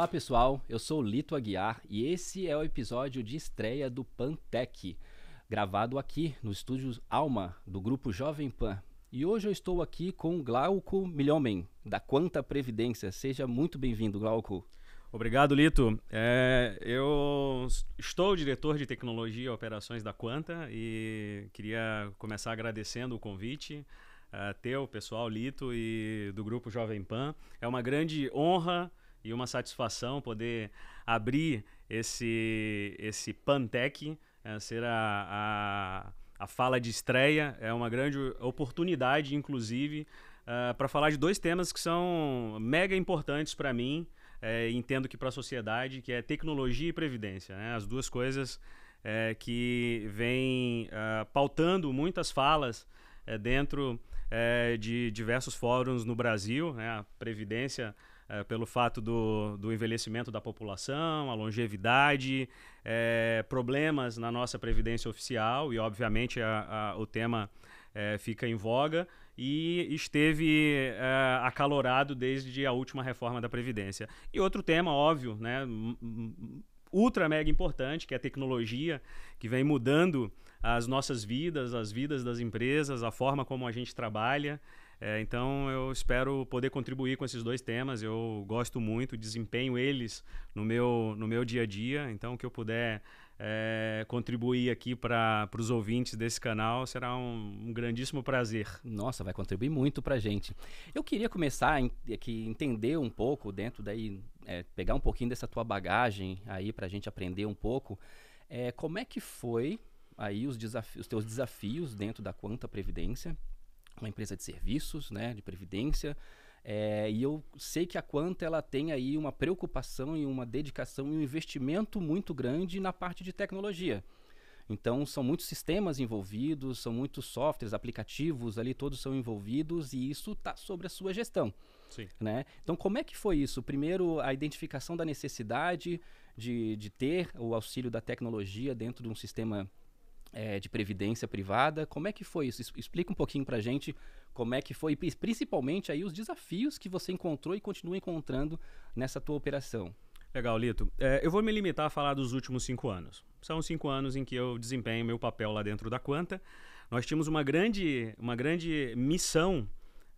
Olá pessoal, eu sou Lito Aguiar e esse é o episódio de estreia do Pantec, gravado aqui no estúdio Alma do grupo Jovem Pan. E hoje eu estou aqui com Glauco Milhomen, da Quanta Previdência. Seja muito bem-vindo, Glauco. Obrigado, Lito. É, eu estou diretor de tecnologia e operações da Quanta e queria começar agradecendo o convite uh, teu, pessoal, Lito e do grupo Jovem Pan. É uma grande honra e uma satisfação poder abrir esse, esse Pantec, é, ser a, a, a, fala de estreia, é uma grande oportunidade, inclusive, uh, eh, para falar de dois temas que são mega importantes para mim, é, entendo que para a sociedade, que é tecnologia e previdência. Né? As duas coisas é, que vêm uh, pautando muitas falas é, dentro de diversos fóruns no Brasil. Né? A previdência é, pelo fato do, do envelhecimento da população, a longevidade, é, problemas na nossa previdência oficial e, obviamente, a, a, o tema é, fica em voga e esteve é, acalorado desde a última reforma da previdência. E outro tema óbvio, né, ultra mega importante, que é a tecnologia que vem mudando as nossas vidas, as vidas das empresas, a forma como a gente trabalha. É, então eu espero poder contribuir com esses dois temas. Eu gosto muito, desempenho eles no meu, no meu dia a dia. Então, o que eu puder é, contribuir aqui para os ouvintes desse canal será um, um, grandíssimo prazer. Nossa, vai contribuir muito para gente. Eu queria começar a aqui entender um pouco dentro daí, é, pegar um pouquinho dessa tua bagagem aí para a gente aprender um pouco. É, como é que foi aí os, desafios, os teus desafios dentro da Quanta Previdência? uma empresa de serviços, né, de previdência, é, e eu sei que a Quanta ela tem aí uma preocupação e uma dedicação e um investimento muito grande na parte de tecnologia. Então são muitos sistemas envolvidos, são muitos softwares, aplicativos ali, todos são envolvidos e isso está sobre a sua gestão. Sim. Né? Então como é que foi isso? Primeiro a identificação da necessidade de, de ter o auxílio da tecnologia dentro de um sistema é, de previdência privada. Como é que foi isso? Explica um pouquinho para gente como é que foi, e principalmente aí os desafios que você encontrou e continua encontrando nessa tua operação. Legal, Lito. É, eu vou me limitar a falar dos últimos cinco anos. São cinco anos em que eu desempenho meu papel lá dentro da Quanta. Nós tínhamos uma grande, uma grande missão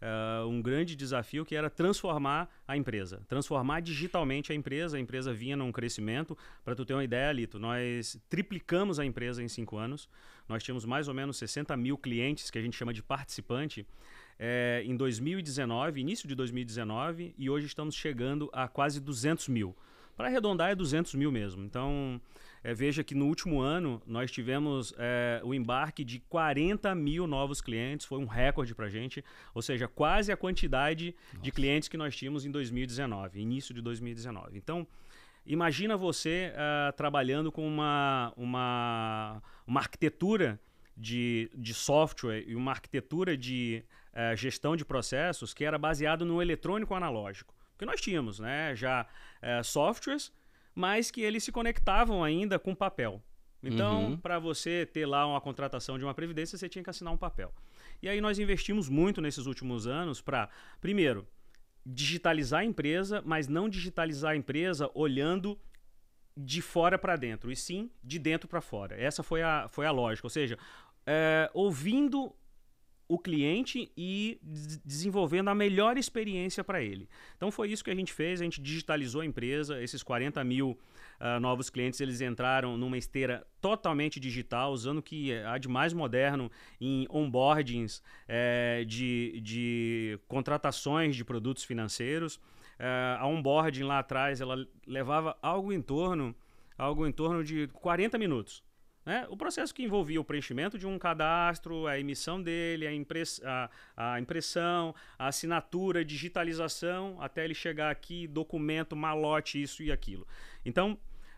uh, um grande desafio que era transformar a empresa, transformar digitalmente a empresa. A empresa vinha num crescimento. Para tu ter uma ideia, Lito, nós triplicamos a empresa em cinco anos. Nós tínhamos mais ou menos 60 mil clientes, que a gente chama de participante, eh, em 2019, início de 2019, e hoje estamos chegando a quase 200 mil. Para arredondar, é 200 mil mesmo. Então, é, veja que no último ano nós tivemos é, o embarque de 40 mil novos clientes, foi um recorde para a gente, ou seja, quase a quantidade Nossa. de clientes que nós tínhamos em 2019, início de 2019. Então, imagina você uh, trabalhando com uma, uma, uma arquitetura de, de software e uma arquitetura de uh, gestão de processos que era baseado no eletrônico analógico. que nós tínhamos né, já uh, softwares mas que eles se conectavam ainda com papel. Então, uhum. para você ter lá uma contratação de uma previdência, você tinha que assinar um papel. E aí nós investimos muito nesses últimos anos para, primeiro, digitalizar a empresa, mas não digitalizar a empresa olhando de fora para dentro, e sim de dentro para fora. Essa foi a, foi a lógica. Ou seja, é, ouvindo o cliente e desenvolvendo a melhor experiência para ele. Então foi isso que a gente fez, a gente digitalizou a empresa, esses 40 mil uh, novos clientes eles entraram numa esteira totalmente digital, usando o que há de mais moderno em onboardings é, de, de contratações de produtos financeiros. Uh, a onboarding lá atrás ela levava algo em torno algo em torno de 40 minutos né? O processo que envolvia o preenchimento de um cadastro, a emissão dele, a, impress a, a, impressão, a assinatura, digitalização, até ele chegar aqui, documento, malote, isso e aquilo. Então,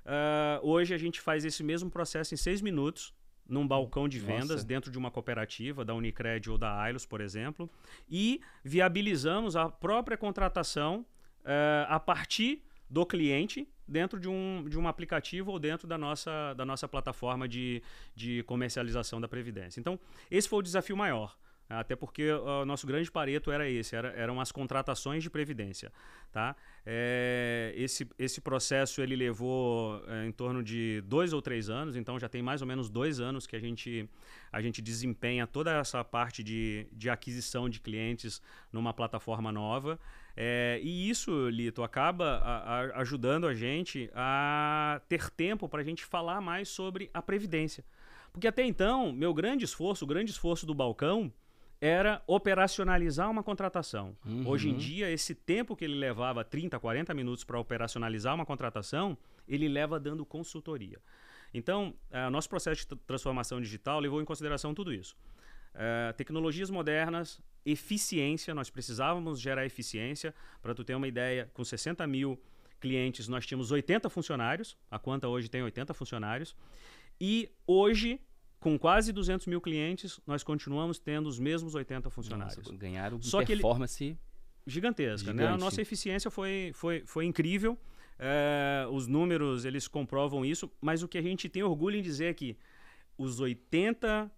uh, hoje a gente faz esse mesmo processo em seis minutos, num balcão de vendas Nossa. dentro de uma cooperativa, da Unicred ou da Ailos, por exemplo, e viabilizamos a própria contratação uh, a partir do cliente dentro de um, de um aplicativo ou dentro da nossa, da nossa plataforma de, de comercialização da Previdência. Então, esse foi o desafio maior. Até porque o nosso grande pareto era esse, era, eram as contratações de previdência. Tá? É, esse, esse processo ele levou é, em torno de dois ou três anos, então já tem mais ou menos dois anos que a gente, a gente desempenha toda essa parte de, de aquisição de clientes numa plataforma nova. É, e isso, Lito, acaba a, a ajudando a gente a ter tempo para a gente falar mais sobre a previdência. Porque até então, meu grande esforço, o grande esforço do balcão, era operacionalizar uma contratação. Uhum. Hoje em dia, esse tempo que ele levava 30, 40 minutos para operacionalizar uma contratação, ele leva dando consultoria. Então, uh, nosso processo de transformação digital levou em consideração tudo isso. Uh, tecnologias modernas, eficiência, nós precisávamos gerar eficiência. Para tu ter uma ideia, com 60 mil clientes, nós tínhamos 80 funcionários, a conta hoje tem 80 funcionários, e hoje com quase 200 mil clientes, nós continuamos tendo os mesmos 80 funcionários. Nossa, ganharam Só performance ele... gigantesca. Né? A nossa eficiência foi, foi, foi incrível. É, os números, eles comprovam isso. Mas o que a gente tem orgulho em dizer é que os 80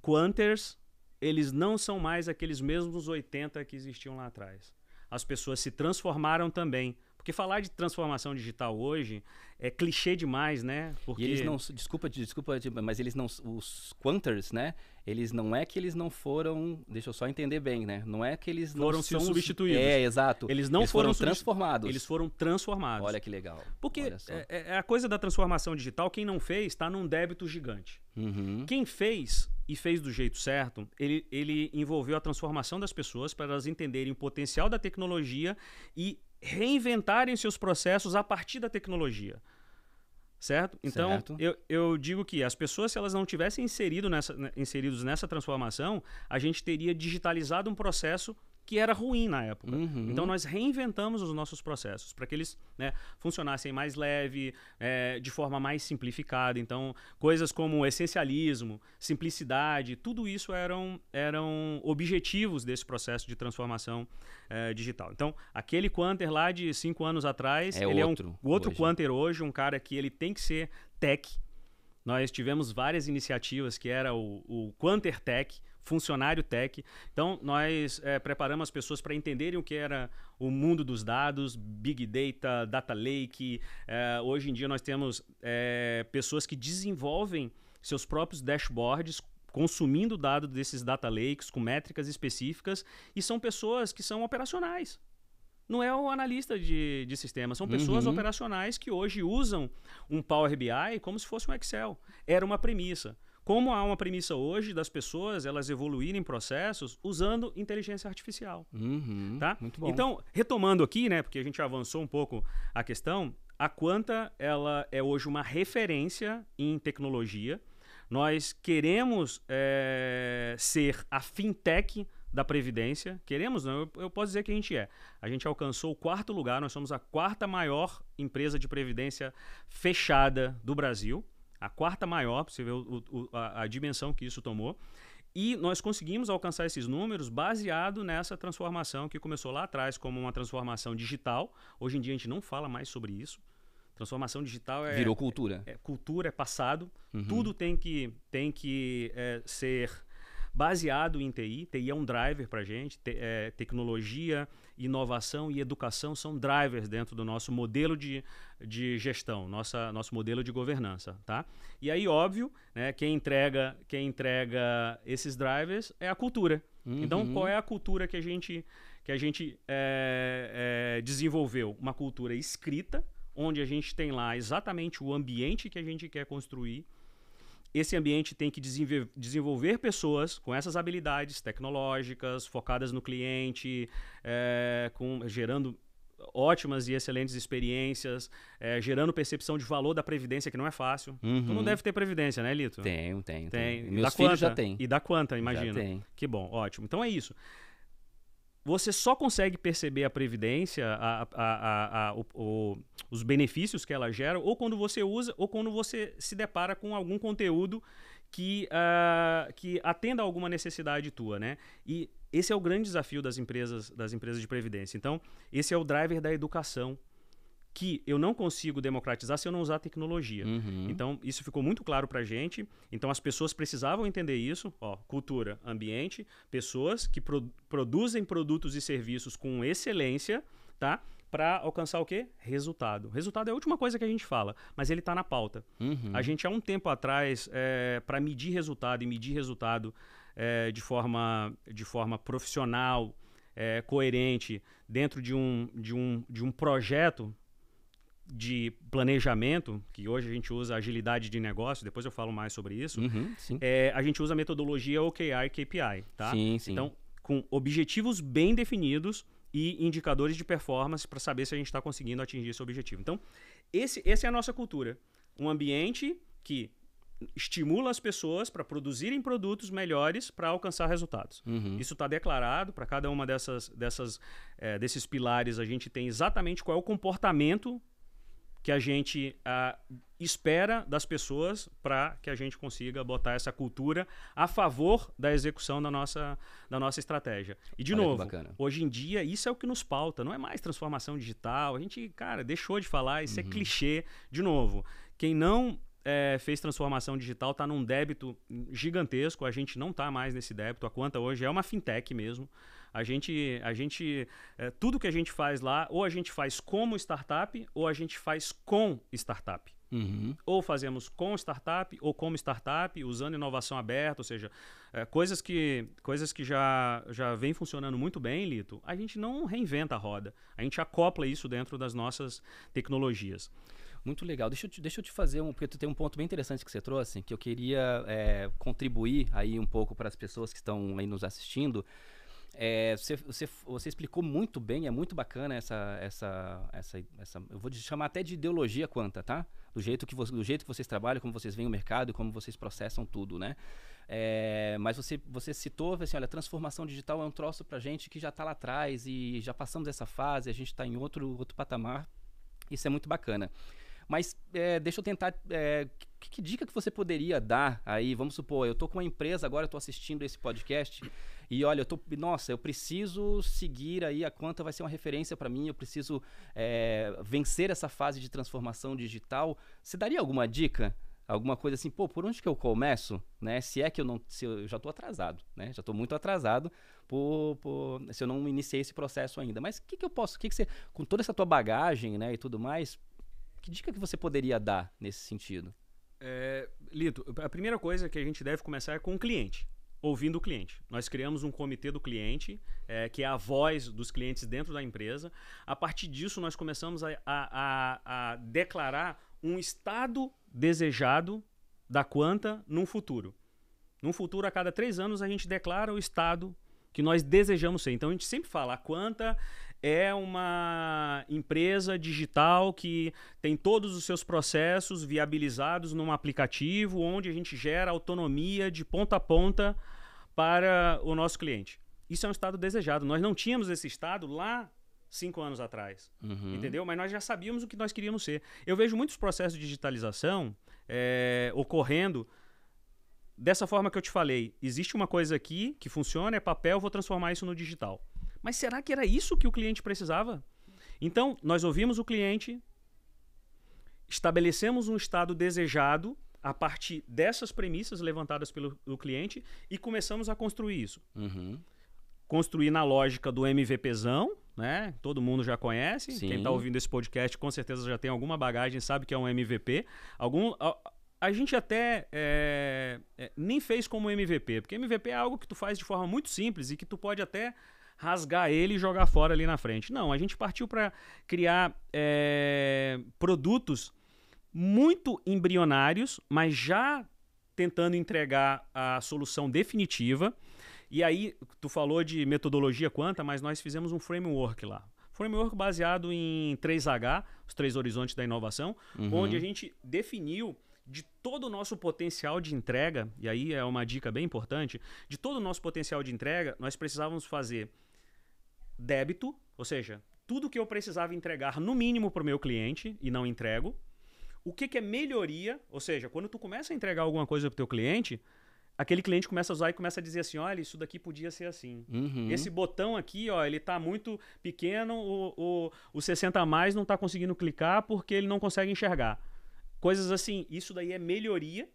quanters, eles não são mais aqueles mesmos 80 que existiam lá atrás. As pessoas se transformaram também. Porque falar de transformação digital hoje é clichê demais, né? Porque e eles não, desculpa, desculpa, tipo, mas eles não os quanters, né? Eles não é que eles não foram, deixa eu só entender bem, né? Não é que eles foram não são substituídos. É, exato. Eles não eles foram, foram transformados. Eles foram transformados. Olha que legal. Porque é, é, é, a coisa da transformação digital, quem não fez está num débito gigante. Uhum. Quem fez e fez do jeito certo, ele, ele envolveu a transformação das pessoas para elas entenderem o potencial da tecnologia e reinventarem seus processos a partir da tecnologia. Certo? Então, certo. Eu, eu digo que as pessoas, se elas não tivessem inserido nessa, inseridos nessa transformação, a gente teria digitalizado um processo que era ruim na época. Uhum. Então nós reinventamos os nossos processos para que eles né, funcionassem mais leve, é, de forma mais simplificada. Então coisas como essencialismo, simplicidade, tudo isso eram, eram objetivos desse processo de transformação é, digital. Então aquele quanter lá de cinco anos atrás, é ele outro, é um outro hoje. quanter hoje, um cara que ele tem que ser tech. Nós tivemos várias iniciativas que era o, o Quanter Tech, funcionário tech. Então, nós é, preparamos as pessoas para entenderem o que era o mundo dos dados, Big Data, Data Lake. É, hoje em dia, nós temos é, pessoas que desenvolvem seus próprios dashboards consumindo dado desses data lakes com métricas específicas e são pessoas que são operacionais. Não é o analista de, de sistemas, são pessoas uhum. operacionais que hoje usam um Power BI como se fosse um Excel. Era uma premissa. Como há uma premissa hoje das pessoas elas evoluírem processos usando inteligência artificial. Uhum, tá? Muito bom. Então, retomando aqui, né, porque a gente avançou um pouco a questão, a Quanta ela é hoje uma referência em tecnologia. Nós queremos é, ser a fintech da Previdência. Queremos, não, eu, eu, posso dizer que a gente é. A gente alcançou o quarto lugar, nós somos a quarta maior empresa de Previdência fechada do Brasil a quarta maior, para você ver o, o, a, a dimensão que isso tomou. E nós conseguimos alcançar esses números baseado nessa transformação que começou lá atrás como uma transformação digital. Hoje em dia a gente não fala mais sobre isso. Transformação digital é. Virou cultura. É, é cultura, é passado. Uhum. Tudo tem que, tem que é, ser baseado em TI. TI é um driver para a gente. Te, é, tecnologia, inovação e educação são drivers dentro do nosso modelo de, de gestão, nossa, nosso modelo de governança. Tá? E aí, óbvio, né, quem, entrega, quem entrega esses drivers é a cultura. Então, uhum. Então, qual é a cultura que a gente, que a gente é, é, desenvolveu? Uma cultura escrita, onde a gente tem lá exatamente o ambiente que a gente quer construir esse ambiente tem que desenvolver pessoas com essas habilidades tecnológicas, focadas no cliente, é, com, gerando ótimas e excelentes experiências, é, gerando percepção de valor da previdência, que não é fácil. Então, uhum. Tu não deve ter previdência, né, Lito? Tenho, tenho. Tem. Meus filhos quanta? já têm. E da quanta, imagina. Já tem. Que bom, ótimo. Então é isso você só consegue perceber a previdência, a, a, a, o, o, os benefícios que ela gera, ou quando você usa, ou quando você se depara com algum conteúdo que, uh, que atenda a alguma necessidade tua, né? E esse é o grande desafio das empresas, das empresas de previdência. Então, esse é o driver da educação que eu não consigo democratizar se eu não usar tecnologia. Uhum. Então, isso ficou muito claro para a gente. Então, as pessoas precisavam entender isso. Ó, cultura, ambiente, pessoas que pro produzem produtos e serviços com excelência, tá? Para alcançar o quê? Resultado. Resultado é a última coisa que a gente fala, mas ele está na pauta. Uhum. A gente, há um tempo atrás, é, para medir resultado e medir resultado é, de, forma, de forma profissional, é, coerente, dentro de um, de, um, de um projeto, de planejamento, que hoje a gente usa agilidade de negócio, depois eu falo mais sobre isso, uhum, é, a gente usa a metodologia OKR e KPI, tá? Sim, sim. Então, com objetivos bem definidos e indicadores de performance para saber se a gente está conseguindo atingir esse objetivo. Então, esse, essa é a nossa cultura. Um ambiente que estimula as pessoas para produzirem produtos melhores para alcançar resultados. Uhum. Isso está declarado para cada uma dessas, dessas é, desses pilares. A gente tem exatamente qual é o comportamento que a gente ah, espera das pessoas para que a gente consiga botar essa cultura a favor da execução da nossa, da nossa estratégia. E, de Olha novo, hoje em dia, isso é o que nos pauta, não é mais transformação digital. A gente, cara, deixou de falar, isso é uhum. é clichê. De novo, quem não é, fez transformação digital está num débito gigantesco. A gente não está mais nesse débito. A conta hoje é uma fintech mesmo. A gente, a gente é, tudo que a gente faz lá, ou a gente faz como startup, ou a gente faz com startup. Uhum. Ou fazemos com startup ou como startup, usando inovação aberta, ou seja, é, coisas que, coisas que já, já vem funcionando muito bem, Lito, a gente não reinventa a roda, a gente acopla isso dentro das nossas tecnologias. Muito legal. Deixa eu te, deixa eu te fazer um. Porque tu tem um ponto bem interessante que você trouxe, que eu queria é, contribuir aí um pouco para as pessoas que estão aí nos assistindo. É, você, você, você explicou muito bem, é muito bacana essa, essa, essa, essa Eu vou chamar até de ideologia quanta, tá? Do jeito, que você, do jeito que vocês trabalham, como vocês veem o mercado, como vocês processam tudo, né? É, mas você, você citou, assim, olha, transformação digital é um troço pra gente que já tá lá atrás e já passamos essa fase, a gente tá em outro, outro patamar. Isso é muito bacana. Mas é, deixa eu tentar. É, que, que, dica que você poderia dar aí? Vamos supor, eu estou com uma empresa agora, estou assistindo esse podcast e olha, eu tô, nossa, eu preciso seguir aí a quanta vai ser uma referência para mim, eu preciso é, vencer essa fase de transformação digital. Você daria alguma dica? alguma coisa assim, pô, por onde que eu começo, né? Se é que eu não, se eu, eu já estou atrasado, né? Já estou muito atrasado por, por, se eu não iniciei esse processo ainda. Mas o que que eu posso, o que que você, com toda essa tua bagagem, né, e tudo mais, que dica que você poderia dar nesse sentido? É, Lito, a primeira coisa que a gente deve começar é com o cliente ouvindo o cliente. Nós criamos um comitê do cliente, é, que é a voz dos clientes dentro da empresa. A partir disso, nós começamos a, a, a, a declarar um estado desejado da quanta no futuro. No futuro, a cada três anos, a gente declara o estado desejado que nós desejamos ser. Então a gente sempre fala, a Quanta é uma empresa digital que tem todos os seus processos viabilizados num aplicativo onde a gente gera autonomia de ponta a ponta para o nosso cliente. Isso é um estado desejado. Nós não tínhamos esse estado lá cinco anos atrás, uhum. entendeu? Mas nós já sabíamos o que nós queríamos ser. Eu vejo muitos processos de digitalização é, ocorrendo dessa forma que eu te falei, existe uma coisa aqui que funciona, é papel, vou transformar isso no digital. Mas será que era isso que o cliente precisava? Então, nós ouvimos o cliente, estabelecemos um estado desejado a partir dessas premissas levantadas pelo cliente e começamos a construir isso. Uhum. Construir na lógica do MVPzão, né? Todo mundo já conhece. Tá Sim. Quem está ouvindo esse podcast com certeza já tem alguma bagagem, sabe que é um MVP. Algum, a gente até é, é, nem fez como MVP, porque MVP é algo que tu faz de forma muito simples e que tu pode até rasgar ele e jogar fora ali na frente. Não, a gente partiu para criar é, produtos muito embrionários, mas já tentando entregar a solução definitiva. E aí, tu falou de metodologia quanta, mas nós fizemos um framework lá. Framework baseado em 3H, os três horizontes da inovação, uhum. onde a gente definiu de todo o nosso potencial de entrega, e aí é uma dica bem importante, de todo o nosso potencial de entrega, nós precisávamos fazer débito, ou seja, tudo que eu precisava entregar no mínimo para o meu cliente e não entrego. O que, que é melhoria, ou seja, quando tu começa a entregar alguma coisa para o teu cliente, aquele cliente começa a usar e começa a dizer assim, olha, isso daqui podia ser assim. Uhum. Esse botão aqui, ó, ele está muito pequeno, o, o, o 60 mais não está conseguindo clicar porque ele não consegue enxergar. Coisas assim, isso daí é melhoria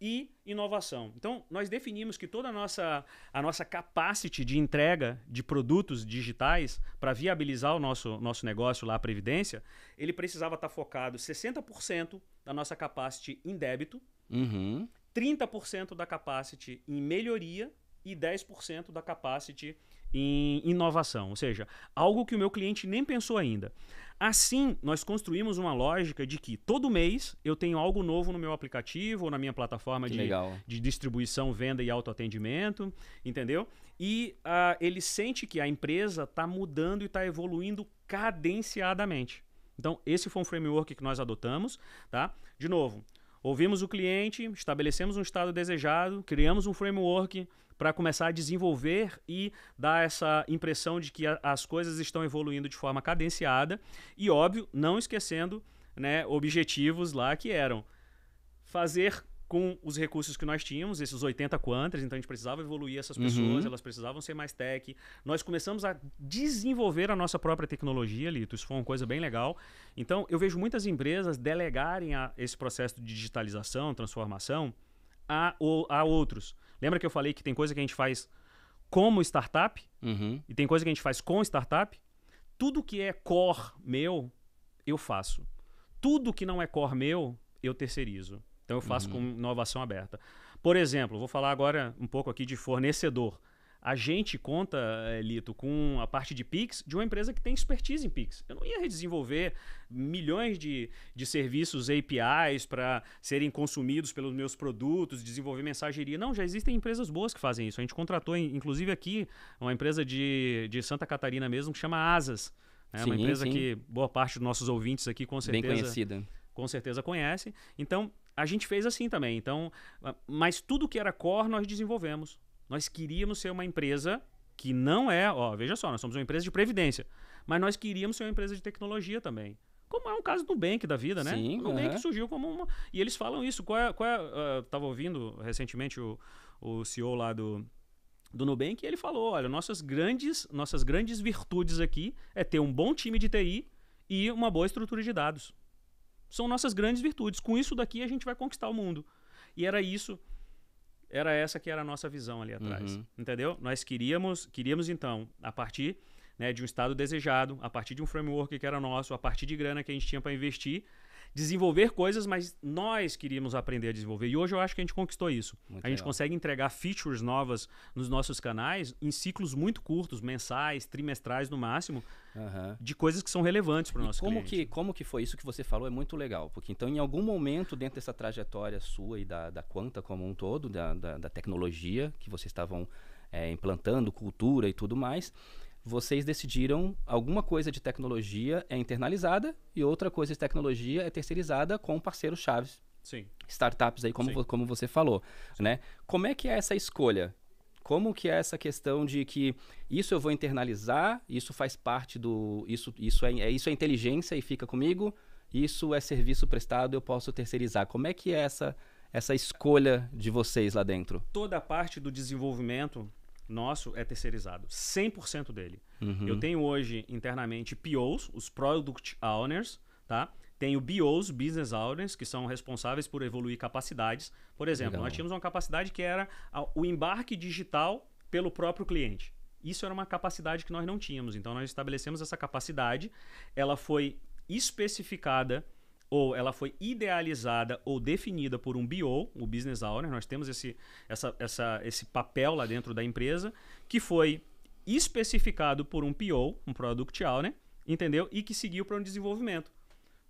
e inovação. Então, nós definimos que toda a nossa, a nossa capacity de entrega de produtos digitais para viabilizar o nosso, nosso negócio lá, a Previdência, ele precisava estar tá focado 60% da nossa capacity em débito, uhum. 30% da capacity em melhoria e 10% da capacity em inovação. Ou seja, algo que o meu cliente nem pensou ainda. Assim, nós construímos uma lógica de que todo mês eu tenho algo novo no meu aplicativo ou na minha plataforma de, de, distribuição, venda e autoatendimento, entendeu? E uh, ele sente que a empresa está mudando e está evoluindo cadenciadamente. Então, esse foi um framework que nós adotamos, tá? De novo, Ouvimos o cliente, estabelecemos um estado desejado, criamos um framework para começar a desenvolver e dar essa impressão de que a, as coisas estão evoluindo de forma cadenciada e, óbvio, não esquecendo né, objetivos lá que eram fazer com os recursos que nós tínhamos, esses 80 quantas, então a gente precisava evoluir essas uhum. pessoas, uhum. elas precisavam ser mais tech. Nós começamos a desenvolver a nossa própria tecnologia, Lito, isso foi uma coisa bem legal. Então, eu vejo muitas empresas delegarem a, esse processo de digitalização, transformação, a, a outros. Lembra que eu falei que tem coisa que a gente faz como startup uhum. e tem coisa que a gente faz com startup? Tudo que é core meu, eu faço. Tudo que não é core meu, eu terceirizo. Então eu faço uhum. com inovação aberta. Por exemplo, vou falar agora um pouco aqui de fornecedor. A gente conta, eh, Lito, com a parte de Pix de uma empresa que tem expertise em Pix. Eu não ia desenvolver milhões de, de serviços APIs para serem consumidos pelos meus produtos, desenvolver mensageria. Não, já existem empresas boas que fazem isso. A gente contratou, inclusive aqui, uma empresa de, de Santa Catarina mesmo que chama Asas. É uma empresa sim. que boa parte dos nossos ouvintes aqui com certeza. Bem conhecida. Com certeza conhece. Então, a gente fez assim também. Então, ah, mas tudo que era core nós desenvolvemos. Nós queríamos ser uma empresa que não é, ó, veja só, nós somos uma empresa de previdência, mas nós queríamos ser uma empresa de tecnologia também. Como é um caso do Nubank da vida, né? Sim, o Nubank surgiu como uma. E eles falam isso. Qual é. Qual é uh, tava ouvindo recentemente o, o CEO lá do, do Nubank e ele falou: olha, nossas grandes, nossas grandes virtudes aqui é ter um bom time de TI e uma boa estrutura de dados são nossas grandes virtudes. Com isso daqui a gente vai conquistar o mundo. E era isso, era essa que era a nossa visão ali atrás, uhum. entendeu? Nós queríamos, queríamos então, a partir né, de um estado desejado, a partir de um framework que era nosso, a partir de grana que a gente tinha para investir, desenvolver coisas, mas nós queríamos aprender a desenvolver. E hoje eu acho que a gente conquistou isso. Muito a gente consegue entregar features novas nos nossos canais em ciclos muito curtos, mensais, trimestrais no máximo, uhum. de coisas que são relevantes para o nosso como cliente. Que, como que foi isso que você falou? É muito legal. Porque então, em algum momento dentro dessa trajetória sua e da, da Quanta como um todo, da, da, da tecnologia que vocês estavam é, implantando, cultura e tudo mais, vocês decidiram alguma coisa de tecnologia é internalizada e outra coisa de tecnologia é terceirizada com parceiros chaves. Sim. Startups aí, como, como você falou, né? Como é que é essa escolha? Como que é essa questão de que isso eu vou internalizar, isso faz parte do... Isso, isso, é, é, isso é inteligência e fica comigo, isso é serviço prestado, eu posso terceirizar. Como é que é essa, essa escolha de vocês lá dentro? Toda a parte do desenvolvimento nosso é terceirizado. 100% dele. Uhum. Eu tenho hoje internamente POs, os Product Owners, tá? Tenho BOs, Business Owners, que são responsáveis por evoluir capacidades. Por exemplo, Legal. nós tínhamos uma capacidade que era o embarque digital pelo próprio cliente. Isso era uma capacidade que nós não tínhamos. Então, nós estabelecemos essa capacidade. Ela foi especificada ou ela foi idealizada ou definida por um BO, o Business Owner, nós temos esse, essa, essa, esse papel lá dentro da empresa, que foi especificado por um PO, um Product Owner, entendeu? E que seguiu para um desenvolvimento,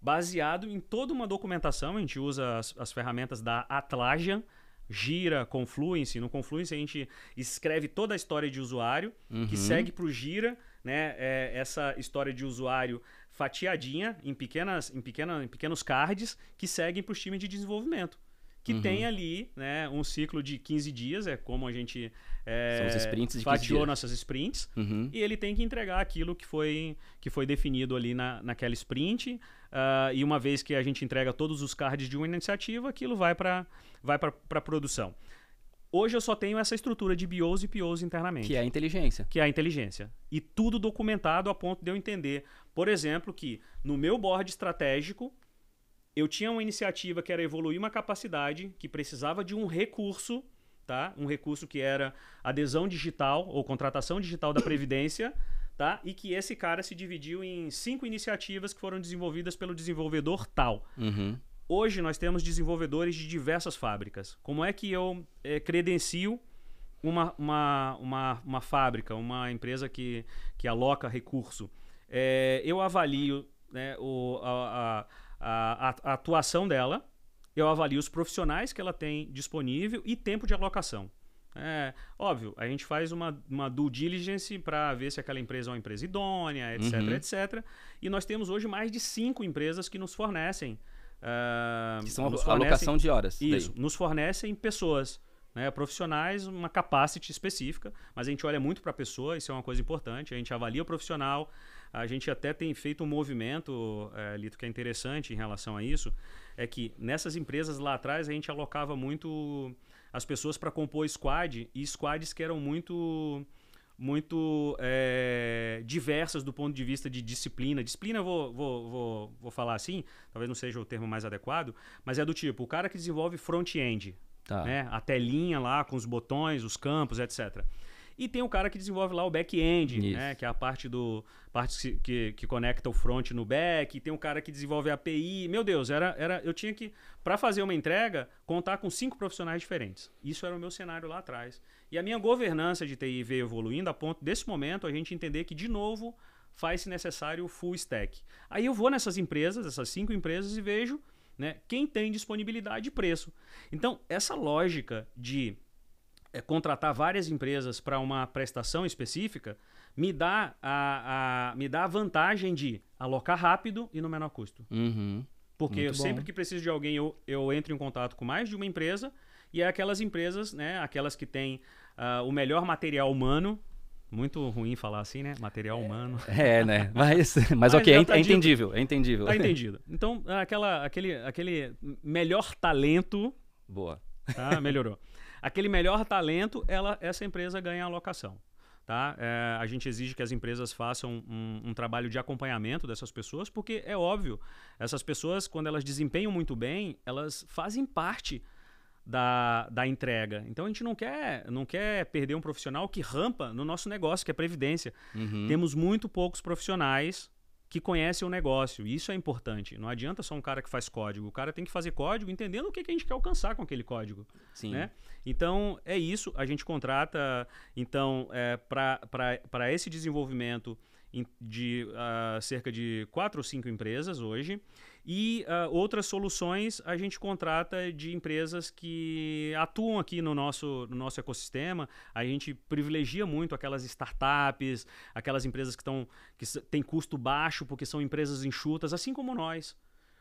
baseado em toda uma documentação, a gente usa as, as ferramentas da Atlagian, Gira, Confluence. No Confluence a gente escreve toda a história de usuário, uhum. que segue para o Gira, né? É, essa história de usuário fatiadinha em, pequenas, em, pequena, em pequenos cards que seguem para os times de desenvolvimento. Que uhum. tem ali né, um ciclo de 15 dias, é como a gente é, fatiou nossas sprints, uhum. e ele tem que entregar aquilo que foi, que foi definido ali na, naquela sprint. Uh, e uma vez que a gente entrega todos os cards de uma iniciativa, aquilo vai para vai a produção. Hoje eu só tenho essa estrutura de BIOS e PIOS internamente. Que é a inteligência. Que é a inteligência. E tudo documentado a ponto de eu entender, por exemplo, que no meu board estratégico, eu tinha uma iniciativa que era evoluir uma capacidade que precisava de um recurso, tá? Um recurso que era adesão digital ou contratação digital da Previdência, tá? E que esse cara se dividiu em cinco iniciativas que foram desenvolvidas pelo desenvolvedor tal. Uhum. Hoje nós temos desenvolvedores de diversas fábricas. Como é que eu é, credencio uma, uma, uma, uma, fábrica, uma empresa que, que aloca recurso? É, eu avalio né, o, a, a, a, a atuação dela, eu avalio os profissionais que ela tem disponível e tempo de alocação. É, óbvio, a gente faz uma, uma due diligence para ver se aquela empresa é uma empresa idônea, etc, uhum. etc. E nós temos hoje mais de cinco empresas que nos fornecem ah, que são alocação de horas. Isso, daí. nos fornecem pessoas, né, profissionais, uma capacity específica, mas a gente olha muito para a pessoa, isso é uma coisa importante, a gente avalia o profissional, a gente até tem feito um movimento, é, Lito, que é interessante em relação a isso, é que nessas empresas lá atrás a gente alocava muito as pessoas para compor squad, e squads que eram muito muito é, diversas do ponto de vista de disciplina. Disciplina, vou, vou, vou, vou falar assim, talvez não seja o termo mais adequado, mas é do tipo, o cara que desenvolve front-end, tá. né? a telinha lá com os botões, os campos, etc. E tem o cara que desenvolve lá o back-end, né? Que é a parte do parte que, que conecta o front no back. tem um cara que desenvolve a API. Meu Deus, era, era eu tinha que para fazer uma entrega contar com cinco profissionais diferentes. Isso era o meu cenário lá atrás. E a minha governança de TI veio evoluindo a ponto desse momento a gente entender que de novo faz-se necessário o full stack. Aí eu vou nessas empresas, essas cinco empresas, e vejo né, quem tem disponibilidade e preço. Então, essa lógica de é, contratar várias empresas para uma prestação específica, me dá a, a, me dá a vantagem de alocar rápido e no menor custo. Uhum. Porque eu, sempre que preciso de alguém, eu, eu entro em contato com mais de uma empresa e é aquelas empresas, né, aquelas que têm uh, o melhor material humano, muito ruim falar assim, né? Material humano. É, é né? Mas, mas, mas ah, ok, é, tá entendível, dito. é entendível. Tá entendido. Então, aquela, aquele, aquele melhor talento. Boa. Tá? Melhorou aquele melhor talento, ela, essa empresa ganha a alocação. Tá? É, a gente exige que as empresas façam um, um, trabalho de acompanhamento dessas pessoas, porque é óbvio, essas pessoas, quando elas desempenham muito bem, elas fazem parte da, da entrega. Então a gente não quer, não quer perder um profissional que rampa no nosso negócio, que é previdência. Uhum. Temos muito poucos profissionais que conhece o negócio. E isso é importante. Não adianta só um cara que faz código. O cara tem que fazer código entendendo o que, que a gente quer alcançar com aquele código. Sim. Né? Então, é isso. A gente contrata, então, é, para esse desenvolvimento de uh, cerca de quatro ou cinco empresas hoje. E uh, outras soluções a gente contrata de empresas que atuam aqui no nosso, no nosso ecossistema. A gente privilegia muito aquelas startups, aquelas empresas que, tão, que têm custo baixo, porque são empresas enxutas, assim como nós.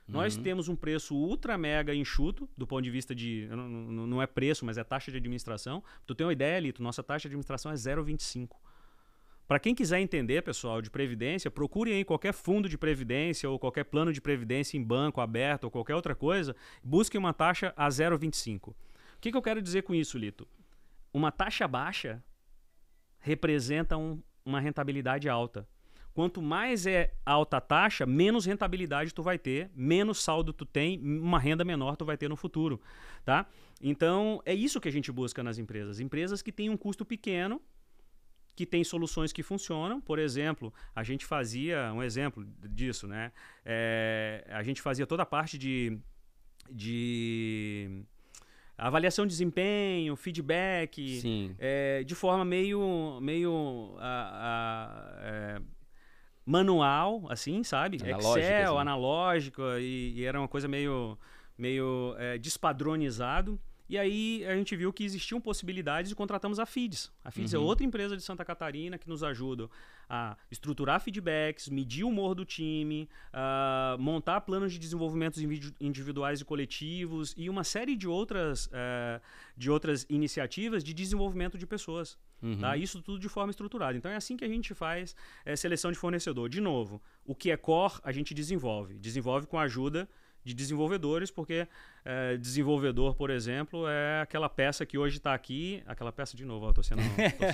Nós uhum. temos um preço ultra mega enxuto, do ponto de vista de. Não, não, não é preço, mas é taxa de administração. Tu tem uma ideia, Lito? Nossa taxa de administração é 0,25. Para quem quiser entender, pessoal, de previdência, procurem aí qualquer fundo de previdência ou qualquer plano de previdência em banco aberto ou qualquer outra coisa, busquem uma taxa a 0,25. O que, que eu quero dizer com isso, Lito? Uma taxa baixa representa um, uma rentabilidade alta. Quanto mais é alta a taxa, menos rentabilidade tu vai ter, menos saldo tu tem, uma renda menor tu vai ter no futuro, tá? Então, é isso que a gente busca nas empresas. Empresas que têm um custo pequeno que tem soluções que funcionam. Por exemplo, a gente fazia um exemplo disso, né? É, a gente fazia toda a parte de, de avaliação de desempenho, feedback, é, de forma meio, meio a, a, é, manual, assim, sabe? Analógica, Excel, assim. e, e, era uma coisa meio, meio é, despadronizado. E aí a gente viu que existiam possibilidades e contratamos a FIDS. A FIDS é uhum. é outra empresa de Santa Catarina que nos ajuda a estruturar feedbacks, medir o humor do time, uh, montar planos de desenvolvimento individuais e coletivos e uma série de outras, uh, de outras iniciativas de desenvolvimento de pessoas. Uhum. Tá? Isso tudo de forma estruturada. Então é assim que a gente faz é, seleção de fornecedor. De novo, o que é core a gente desenvolve. Desenvolve com a ajuda de desenvolvedores, porque é, desenvolvedor, por exemplo, é aquela peça que hoje está aqui. Aquela peça, de novo, Estou sendo,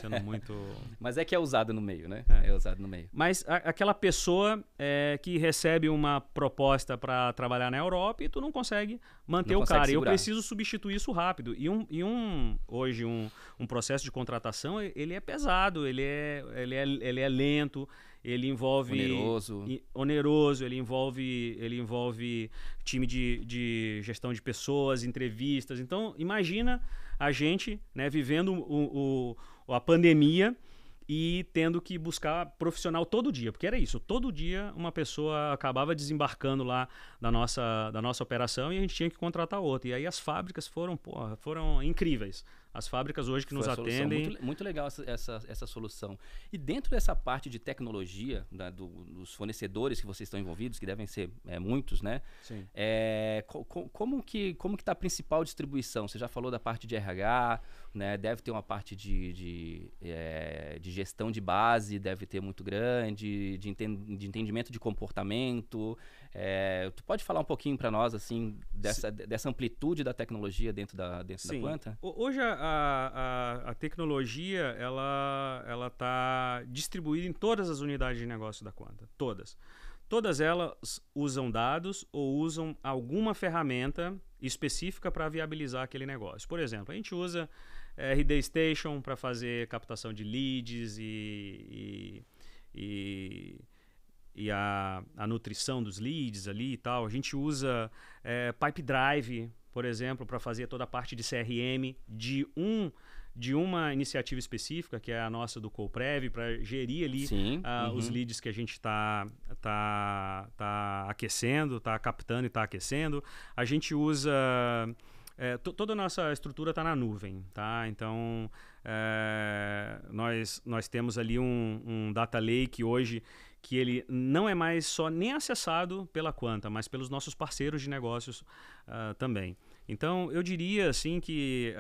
sendo muito. Mas é que é usado no meio, né? É, é usado no meio. Mas a, aquela pessoa é, que recebe uma proposta para trabalhar na Europa e tu não consegue manter não o consegue cara. Segurar. Eu preciso substituir isso rápido. E um, e um hoje, um, um processo de contratação, ele é pesado, ele é, ele é, ele é lento ele envolve oneroso, oneroso ele envolve ele envolve time de, de gestão de de pessoas, entrevistas. Então, imagina a gente né, vivendo o, o, a pandemia e tendo que buscar profissional todo dia, porque era isso, todo dia uma pessoa acabava desembarcando lá da nossa, da nossa operação e a gente tinha que contratar outra. E aí as fábricas foram, porra, foram incríveis as fábricas hoje que Foi nos atendem. Muito, muito legal essa, essa, essa, solução. E dentro dessa parte de tecnologia, da, do, dos fornecedores que vocês estão envolvidos, que devem ser é, muitos, né? Sim. É, co como que como está a principal distribuição? Você já falou da parte de RH, né? Deve ter uma parte de, de, é, de gestão de base, deve ter muito grande, de, enten de entendimento de comportamento. É, tu pode falar um pouquinho para nós, assim, dessa, dessa amplitude da tecnologia dentro da, dentro Sim. da planta? Hoje a, a, a, tecnologia, ela, ela tá distribuída em todas as unidades de negócio da Quanta, todas. Todas elas usam dados ou usam alguma ferramenta específica para viabilizar aquele negócio. Por exemplo, a gente usa é, RD Station para fazer captação de leads e, e, e, e a, a, nutrição dos leads ali e tal. A gente usa é, Pipe Drive, por exemplo, para fazer toda a parte de CRM de um de uma iniciativa específica, que é a nossa do Colprev, para gerir ali uh, uhum. os leads que a gente está tá, tá aquecendo, está captando e está aquecendo. A gente usa é, toda a nossa estrutura está na nuvem, tá? Então, é, nós, nós temos ali um, um data lake hoje que ele não é mais só nem acessado pela Quanta, mas pelos nossos parceiros de negócios uh, também. Então, eu diria assim que,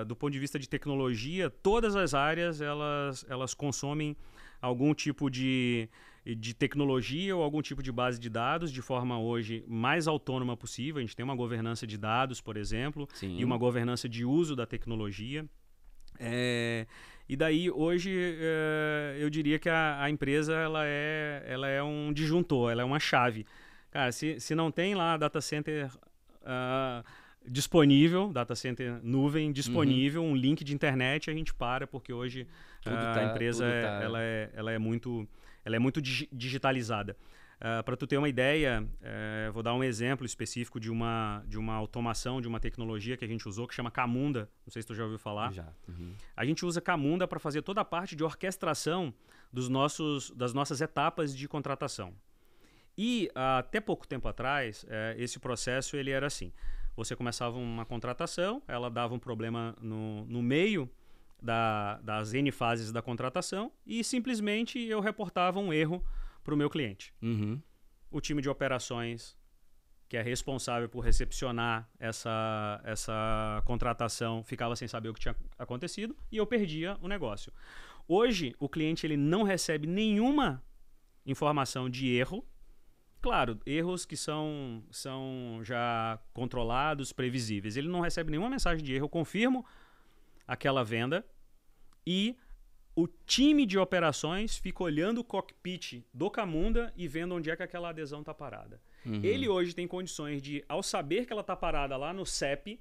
uh, do ponto de vista de tecnologia, todas as áreas elas, elas consomem algum tipo de de tecnologia ou algum tipo de base de dados de forma hoje mais autônoma possível. A gente tem uma governança de dados, por exemplo, Sim. e uma governança de uso da tecnologia. É, e daí hoje é, eu diria que a, a, empresa ela é, ela é um disjuntor, ela é uma chave. Cara, se, se não tem lá data center uh, disponível, data center nuvem uhum. disponível, uhum. um link de internet, a gente para porque hoje uh, tá, a empresa é, tá. ela, é, ela é muito ela é muito dig digitalizada. Uh, ah, Para tu ter uma ideia, uh, vou dar um exemplo específico de uma, de uma automação, de uma tecnologia que a gente usou que chama Camunda. Não sei se tu já ouviu falar. Já. Uhum. A gente usa Camunda para fazer toda a parte de orquestração dos nossos, das nossas etapas de contratação. E uh, até pouco tempo atrás, eh, esse processo ele era assim: você começava uma contratação, ela dava um problema no, no meio da, das N fases da contratação e simplesmente eu reportava um erro para o meu cliente. Uhum. O time de operações, que é responsável por recepcionar essa, essa contratação, ficava sem saber o que tinha acontecido e eu perdia o negócio. Hoje, o cliente ele não recebe nenhuma informação de erro. Claro, erros que são, são já controlados, previsíveis. Ele não recebe nenhuma mensagem de erro. Eu confirmo aquela venda e o time de operações fica olhando o cockpit do Camunda e vendo onde é que aquela adesão está parada. Uhum. Ele hoje tem condições de, ao saber que ela está parada lá no CEP,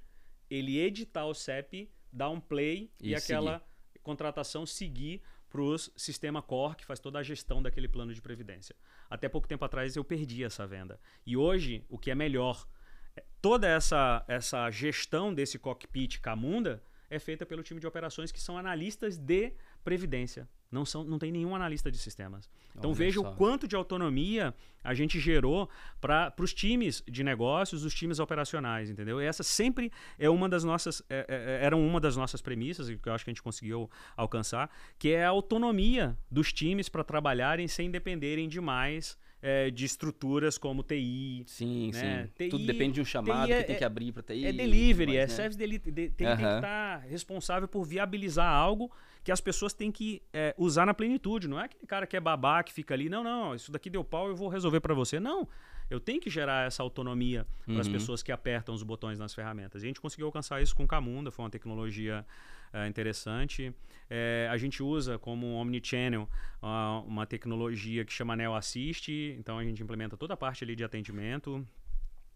ele editar o CEP, dar um play e, e aquela seguir. contratação seguir para o sistema core que faz toda a gestão daquele plano de previdência. Até pouco tempo atrás eu perdi essa venda. E hoje, o que é melhor, é, toda essa, essa gestão desse cockpit Camunda é feita pelo time de operações que são analistas de previdência. Não, são, não tem nenhum analista de sistemas. Então Olha veja só. o quanto de autonomia a gente gerou para os times de negócios, os times operacionais, entendeu? E essa sempre é uma das nossas, é, é, é eram uma das nossas premissas, que eu acho que a gente conseguiu alcançar, que é a autonomia dos times para trabalharem sem dependerem demais é, de estruturas como TI. Sim, né? sim. TI, Tudo depende de um chamado que é, tem que é abrir para TI. É delivery, mais, é né? service delivery. De, tem, tem, que estar tá responsável por viabilizar algo que as pessoas têm que é, usar na plenitude. Não é aquele cara que é babá, que fica ali, não, não, isso daqui deu pau, eu vou resolver para você. Não. Eu tenho que gerar essa autonomia para as uhum. pessoas que apertam os botões nas ferramentas. E a gente conseguiu alcançar isso com Camunda, foi uma tecnologia é, interessante. É, a gente usa como omnichannel uh, uma tecnologia que chama Neo Assist, então a gente implementa toda a parte ali de atendimento.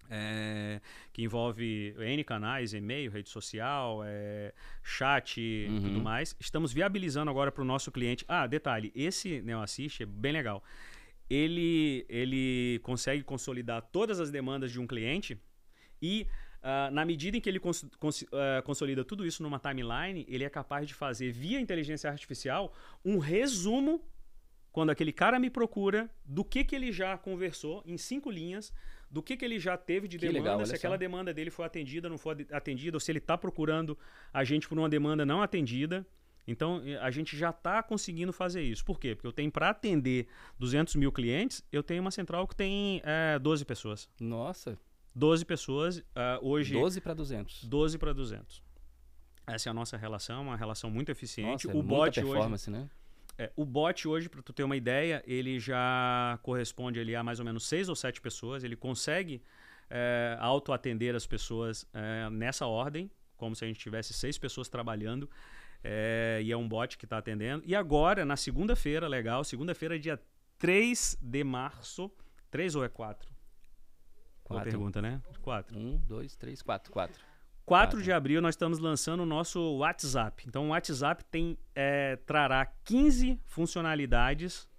É, que envolve N canais, e-mail, rede social, é, chat e uhum. tudo mais. Estamos viabilizando agora para o nosso cliente. Ah, detalhe, esse NeoAssist é bem legal. Ele, ele consegue consolidar todas as demandas de um cliente e ah, na medida em que ele cons cons uh, consolida tudo isso numa timeline, ele é capaz de fazer, via inteligência artificial, um resumo, quando aquele cara me procura, do que, que ele já conversou em cinco linhas, do que, que ele já teve de que demanda, legal, se aquela só. demanda dele foi atendida, não foi atendida, ou se ele está procurando a gente por uma demanda não atendida. Então, a gente já está conseguindo fazer isso. Por quê? Porque eu tenho para atender 200 mil clientes, eu tenho uma central que tem é, eh, 12 pessoas. Nossa, 12 pessoas. Uh, hoje 12 para 200. 12 para 200. Essa é a nossa relação, uma relação muito eficiente. Nossa, é o é bot hoje. Né? É, o bot hoje, para tu ter uma ideia, ele já corresponde ali, a mais ou menos 6 ou 7 pessoas. Ele consegue é, auto-atender as pessoas é, nessa ordem, como se a gente tivesse 6 pessoas trabalhando. É, e é um bot que está atendendo. E agora, na segunda-feira, legal, segunda-feira, dia 3 de março. 3 ou é 4? Qual quatro. pergunta, né? Quatro. Um, dois, três, quatro. Quatro. 4 de abril nós estamos lançando o nosso WhatsApp. Então o WhatsApp tem, é, trará 15 funcionalidades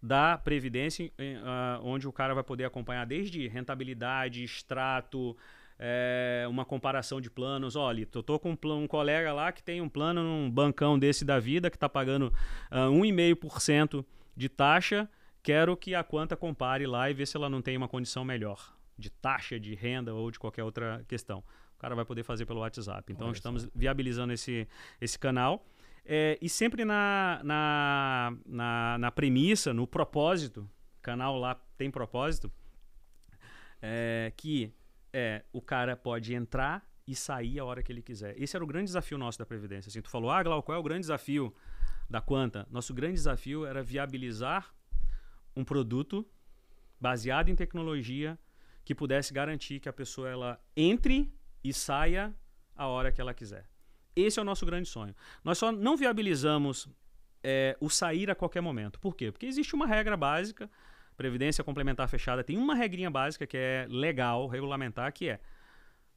da Previdência, em, uh, onde o cara vai poder acompanhar desde rentabilidade, extrato, é, uma comparação de planos. Olha, eu tô com um, um, colega lá que tem um plano num bancão desse da vida que está pagando uh, ah, 1,5% de taxa. Quero que a Quanta compare lá e ver se ela não tem uma condição melhor de taxa, de renda ou de qualquer outra questão. O cara vai poder fazer pelo WhatsApp. Então, Olha estamos isso. viabilizando esse, esse canal. É, e sempre na, na, na, na, premissa, no propósito, canal lá tem propósito, é, que é, o cara pode entrar e sair a hora que ele quiser. Esse era o grande desafio nosso da Previdência. Assim, tu falou, ah, Glau, qual é o grande desafio da Quanta? Nosso grande desafio era viabilizar um produto baseado em tecnologia que pudesse garantir que a pessoa ela entre e saia a hora que ela quiser. Esse é o nosso grande sonho. Nós só não viabilizamos é, o sair a qualquer momento. Por quê? Porque existe uma regra básica, Previdência Complementar Fechada tem uma regrinha básica que é legal, regulamentar, que é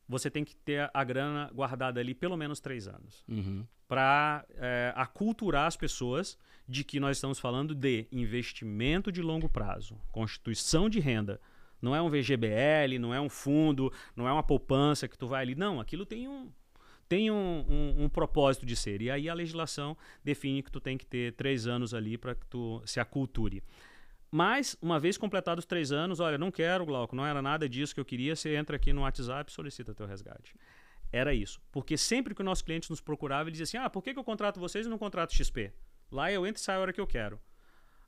você tem que ter a grana guardada ali pelo menos três anos. Uhum. Para é, aculturar as pessoas de que nós estamos falando de investimento de longo prazo, constituição de renda não é um VGBL, não é um fundo, não é uma poupança que tu vai ali. Não, aquilo tem um, tem um, um, um, propósito de ser. E aí a legislação define que tu tem que ter três anos ali para que tu se aculture. Mas, uma vez completados os três anos, olha, não quero, Glauco, não era nada disso que eu queria, você entra aqui no WhatsApp e solicita teu resgate. Era isso. Porque sempre que o nosso cliente nos procurava, ele dizia assim, ah, por que, que eu contrato vocês e não contrato XP? Lá eu entro e saio a hora que eu quero.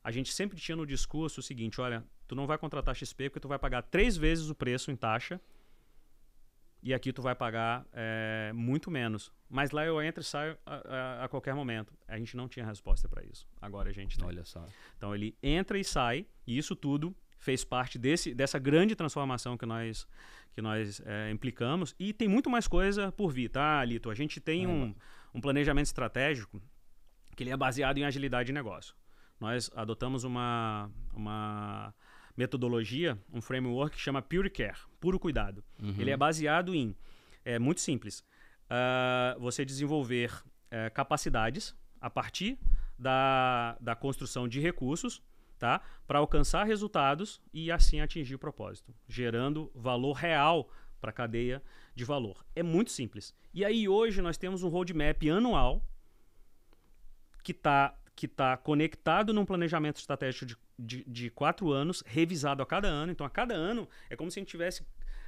A gente sempre tinha no discurso o seguinte, olha, Tu não vai contratar XP porque tu vai pagar três vezes o preço em taxa. E aqui tu vai pagar é, muito menos. Mas lá eu entro e saio a, a, a qualquer momento. A gente não tinha resposta para isso. Agora a gente tem. Olha só. Então ele entra e sai, e isso tudo fez parte desse, dessa grande transformação que nós, que nós é, implicamos. E tem muito mais coisa por vir, tá, Lito? A gente tem um, um planejamento estratégico que ele é baseado em agilidade de negócio. Nós adotamos uma, uma metodologia, um framework que chama Pure Care, puro cuidado. Uhum. Ele é baseado em, é muito simples, uh, você desenvolver uh, capacidades a partir da, da construção de recursos, tá? Para alcançar resultados e assim atingir o propósito, gerando valor real para a cadeia de valor. É muito simples. E aí hoje nós temos um roadmap anual que está que tá conectado num planejamento estratégico de, de, de quatro anos, revisado a cada ano. Então, a cada ano é como se a gente estivesse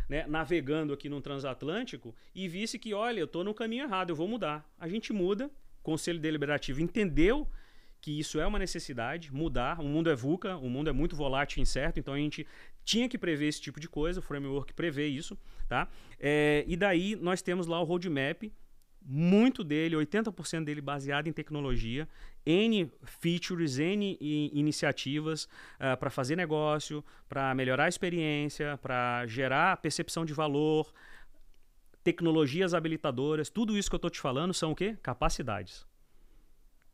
né, navegando aqui num transatlântico e visse que, olha, eu estou no caminho errado, eu vou mudar. A gente muda, o Conselho Deliberativo entendeu que isso é uma necessidade, mudar, o mundo é VUCA, o mundo é muito volátil e incerto, então a gente tinha que prever esse tipo de coisa, o framework prevê isso, tá? É, e daí nós temos lá o roadmap muito dele, 80% dele baseado em tecnologia, N features, N iniciativas uh, ah, para fazer negócio, para melhorar a experiência, para gerar percepção de valor, tecnologias habilitadoras, tudo isso que eu estou te falando são o quê? Capacidades.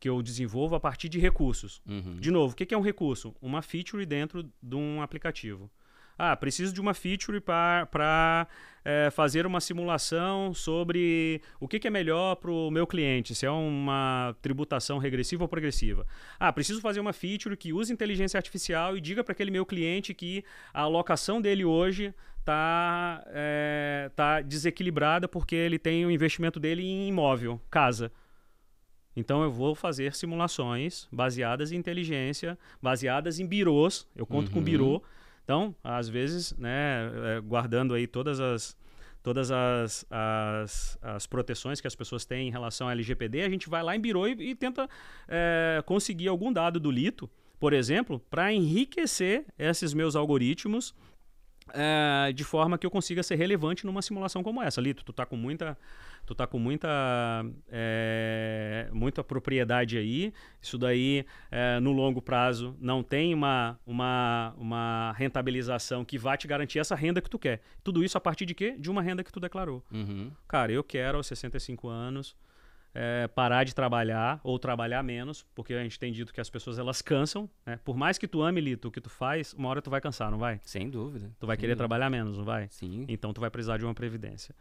Que eu desenvolvo a partir de recursos. Uhum. De novo, o que, que é um recurso? Uma feature dentro de um aplicativo. Ah, preciso de uma feature para é, fazer uma simulação sobre o que, que é melhor para o meu cliente, se é uma tributação regressiva ou progressiva. Ah, preciso fazer uma feature que use inteligência artificial e diga para aquele meu cliente que a alocação dele hoje está é, tá desequilibrada porque ele tem o investimento dele em imóvel, casa. Então eu vou fazer simulações baseadas em inteligência, baseadas em birôs. Eu conto uhum. com birô então, às vezes, né, é, guardando aí todas as todas as, as, as, proteções que as pessoas têm em relação ao LGPD, a gente vai lá em Biro e, e tenta é, conseguir algum dado do Lito, por exemplo, para enriquecer esses meus algoritmos é, de forma que eu consiga ser relevante numa simulação como essa. Lito, tu está com muita tu tá com muita, é, muita propriedade aí. Isso daí, é, no longo prazo, não tem uma, uma, uma rentabilização que vá te garantir essa renda que tu quer. Tudo isso a partir de quê? De uma renda que tu declarou. Uhum. Cara, eu quero aos 65 anos. É, parar de trabalhar ou trabalhar menos, porque a gente tem dito que as pessoas elas cansam, né? Por mais que tu ame Lito, o que tu faz, uma hora tu vai cansar, não vai? Sem dúvida. Tu vai querer dúvida. trabalhar menos, não vai? Sim. Então tu vai precisar de uma previdência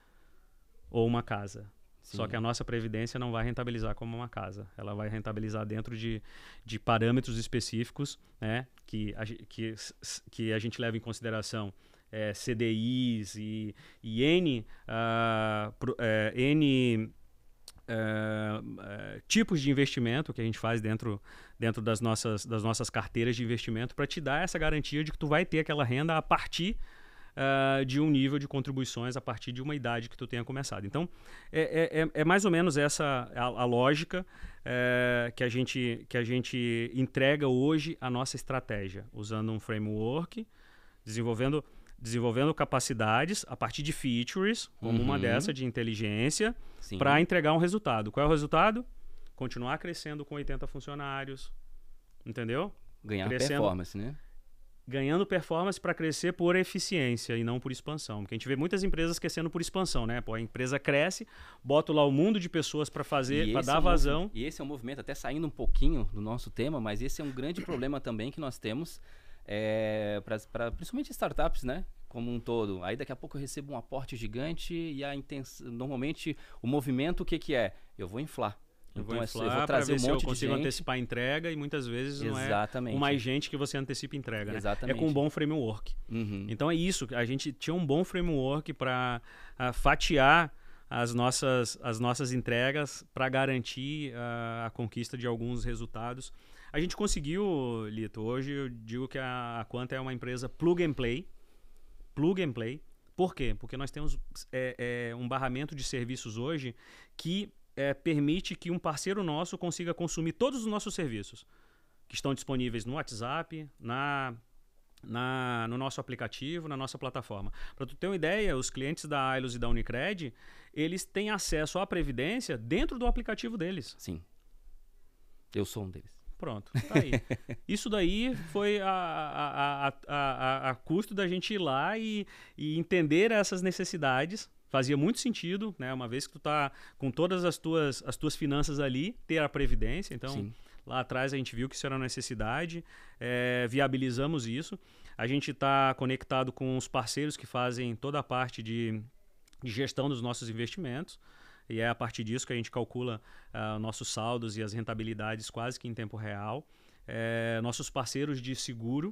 ou uma casa. Sim. Só que a nossa previdência não vai rentabilizar como uma casa. Ela vai rentabilizar dentro de, de parâmetros específicos, né? Que a, que, que a gente leva em consideração é, CDIs e, e N, uh, pro, é, N Uh, uh, tipos de investimento que a gente faz dentro, dentro das, nossas, das nossas carteiras de investimento para te dar essa garantia de que tu vai ter aquela renda a partir uh, de um nível de contribuições a partir de uma idade que tu tenha começado. Então, é, é, é, é mais ou menos essa a, a lógica é, que, a gente, que a gente entrega hoje a nossa estratégia, usando um framework, desenvolvendo desenvolvendo capacidades a partir de features, como uhum. uma dessa de inteligência, para entregar um resultado. Qual é o resultado? Continuar crescendo com 80 funcionários, entendeu? Ganhar crescendo, performance, né? ganhando performance para crescer por eficiência e não por expansão. Porque a gente vê muitas empresas crescendo por expansão, né? Pô, a empresa cresce, bota lá o mundo de pessoas para fazer, para dar é um vazão. E esse é um movimento, até saindo um pouquinho do nosso tema, mas esse é um grande problema também que nós temos, é, pra, pra, principalmente startups, né? Como um todo. Aí daqui a pouco eu recebo um aporte gigante e a intenção. Normalmente o movimento o que, que é? Eu vou inflar eu então, vou inflar é, eu vou trazer um monte se eu de consigo gente. antecipar a entrega e muitas vezes Exatamente. não é o mais gente que você antecipa a entrega. Né? É com um bom framework. Uhum. Então é isso. A gente tinha um bom framework para ah, fatiar as nossas, as nossas entregas para garantir uh, a conquista de alguns resultados. A gente conseguiu, Lito, hoje eu digo que a, a Quanta é uma empresa plug and play. Plug and play. Por quê? Porque nós temos é, é, um barramento de serviços hoje que é, permite que um parceiro nosso consiga consumir todos os nossos serviços que estão disponíveis no WhatsApp, na, na no nosso aplicativo, na nossa plataforma. Para tu ter uma ideia, os clientes da Ailos e da Unicred, eles têm acesso à previdência dentro do aplicativo deles. Sim. Eu sou um deles. Pronto, tá aí. Isso daí foi a, a, a, a, a, custo da gente ir lá e, e entender essas necessidades fazia muito sentido, né? Uma vez que tu tá com todas as tuas, as tuas finanças ali, ter a previdência. Então, Sim. lá atrás a gente viu que isso era necessidade, é, viabilizamos isso. A gente está conectado com os parceiros que fazem toda a parte de, de gestão dos nossos investimentos. E é a partir disso que a gente calcula uh, nossos saldos e as rentabilidades quase que em tempo real. É, nossos parceiros de seguro,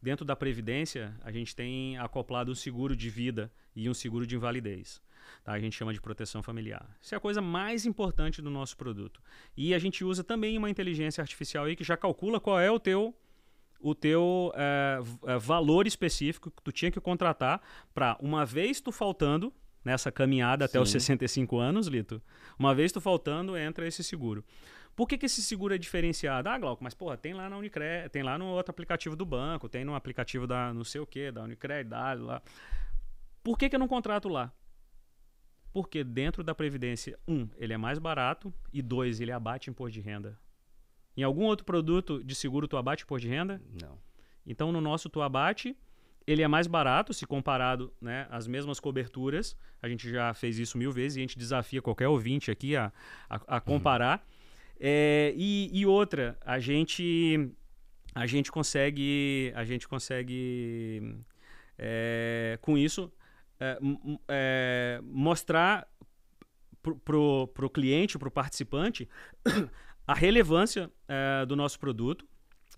Dentro da Previdência, a gente tem acoplado um seguro de vida e um seguro de invalidez. Tá? A gente chama de proteção familiar. Isso é a coisa mais importante do nosso produto. E a gente usa também uma inteligência artificial aí que já calcula qual é o teu o teu é, é, valor específico que tu tinha que contratar para uma vez tu faltando nessa caminhada Sim. até os 65 anos, Lito, uma vez tu faltando entra esse seguro. Por que, que esse seguro é diferenciado? Ah, Glauco, mas porra, tem lá na Unicred, tem lá no outro aplicativo do banco, tem no aplicativo da não sei o que, da Unicred, da lá. Por que, que eu não contrato lá? Porque dentro da Previdência, um, ele é mais barato e dois, ele abate imposto de renda. Em algum outro produto de seguro, tu abate imposto de renda? Não. Então, no nosso, tu abate ele é mais barato se comparado né, às mesmas coberturas. A gente já fez isso mil vezes e a gente desafia qualquer ouvinte aqui a, a, a uhum. comparar. Uhum. É, e, e, outra, a gente a gente consegue a gente consegue é, com isso é, é mostrar pro, pro, pro cliente, pro participante a relevância é, do nosso produto.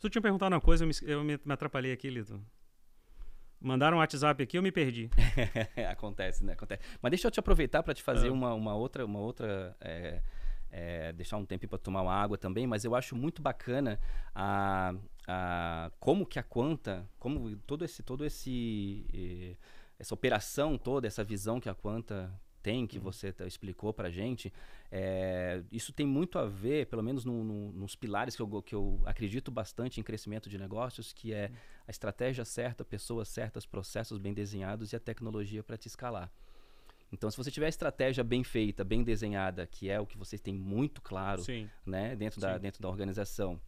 Tu tinha perguntado uma coisa, eu me, eu me, atrapalhei aqui, Lito. Mandaram um WhatsApp aqui, eu me perdi. Acontece, né? Acontece. Mas deixa eu te aproveitar para te fazer ah. uma, uma outra, uma outra é, é, deixar um tempo para tomar uma água também, mas eu acho muito bacana a, a como que a Quanta, como todo esse todo esse eh, essa operação toda, essa visão que a Quanta tem, que uhum. você explicou para gente, é, isso tem muito a ver, pelo menos no, no, nos pilares que eu, que eu acredito bastante em crescimento de negócios, que é uhum. a estratégia certa, pessoas certas, processos bem desenhados e a tecnologia para te escalar. Então, se você tiver a estratégia bem feita, bem desenhada, que é o que vocês têm muito claro Né, dentro, Da, dentro da organização,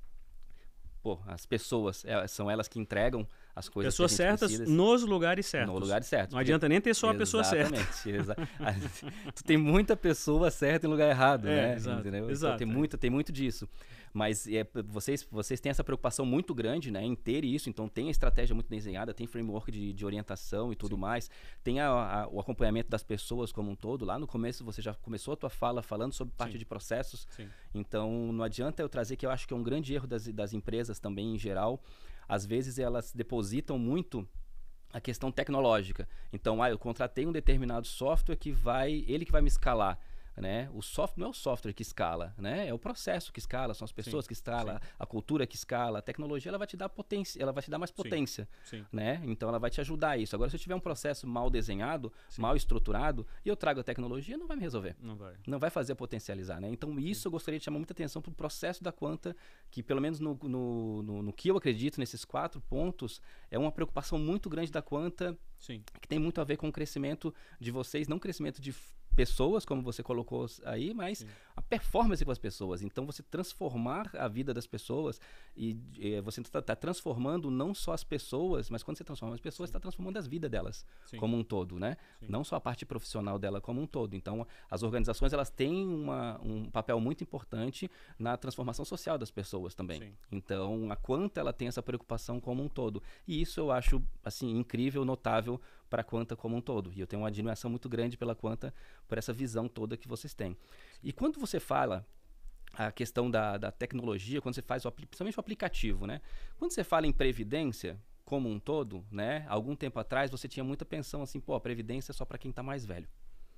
pô, as pessoas é, são elas que entregam as coisas pessoas certas precisa. nos lugares certos. No lugar certo. Não adianta nem ter só a pessoa certa. Exatamente. tu tem muita pessoa certa em lugar errado, é, né? Exato, exato. Então, tem muito, tem muito disso. Mas é, vocês, vocês têm essa preocupação muito grande né, em ter isso, então tem a estratégia muito desenhada, tem framework de, de orientação e tudo Sim. mais, tem a, a, o acompanhamento das pessoas como um todo. Lá no começo você já começou a tua fala falando sobre parte Sim. de processos, Sim. então não adianta eu trazer que eu acho que é um grande erro das, das empresas também em geral. Às vezes elas depositam muito a questão tecnológica. Então, ah, eu contratei um determinado software que vai, ele que vai me escalar né? O software não é o software que escala, né? É o processo que escala, são as pessoas sim, que escala, sim. a cultura que escala, a tecnologia ela vai te dar potência, ela vai te dar mais potência, sim, né? Então ela vai te ajudar a isso. Agora se eu tiver um processo mal desenhado, mal estruturado e eu trago a tecnologia, não vai me resolver. Não vai. Não vai fazer potencializar, né? Então isso eu gostaria de chamar muita atenção para o processo da Quanta, que pelo menos no, no, no, no que eu acredito nesses quatro pontos é uma preocupação muito grande da Quanta Sim. que tem muito a ver com o crescimento de vocês, não crescimento de pessoas, como você colocou aí, mas Sim a performance com as pessoas. Então, você transformar a vida das pessoas e, e eh, você está tá transformando não só as pessoas, mas quando você transforma as pessoas, está transformando as vidas delas Sim. como um todo, né? Sim. Não só a parte profissional dela como um todo. Então, as organizações elas têm uma, um papel muito importante na transformação social das pessoas também. Sim. Então, a quanto ela tem essa preocupação como um todo. E isso eu acho assim incrível, notável para a Quanta como um todo. E eu tenho uma admiração muito grande pela Quanta por essa visão toda que vocês têm. E quando você fala a questão da, da tecnologia, quando você faz, o, principalmente o aplicativo, né? Quando você fala em previdência, como um todo, né? Algum tempo atrás você tinha muita pensão assim, pô, a previdência é só para quem está mais velho,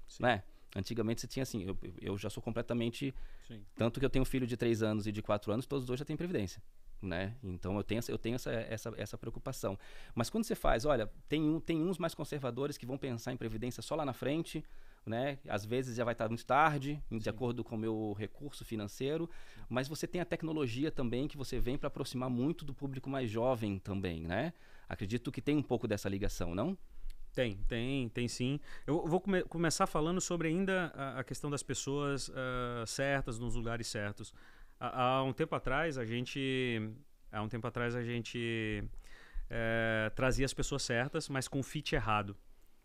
Sim. né? Antigamente você tinha assim, eu, eu já sou completamente, Sim. tanto que eu tenho um filho de 3 anos e de 4 anos, todos os dois já têm previdência, né? Então eu tenho, eu tenho essa, essa, essa preocupação. Mas quando você faz, olha, tem, um, tem uns mais conservadores que vão pensar em previdência só lá na frente, né? Às vezes já vai estar muito tarde, de acordo com o meu recurso financeiro, mas você tem a tecnologia também que você vem para aproximar muito do público mais jovem também, né? Acredito que tem um pouco dessa ligação, não? Tem, tem, tem sim. Eu vou come começar falando sobre ainda a, a questão das pessoas uh, certas nos lugares certos. Há, há, um tempo atrás a gente, há um tempo atrás a gente uh, trazia as pessoas certas, mas com fit errado.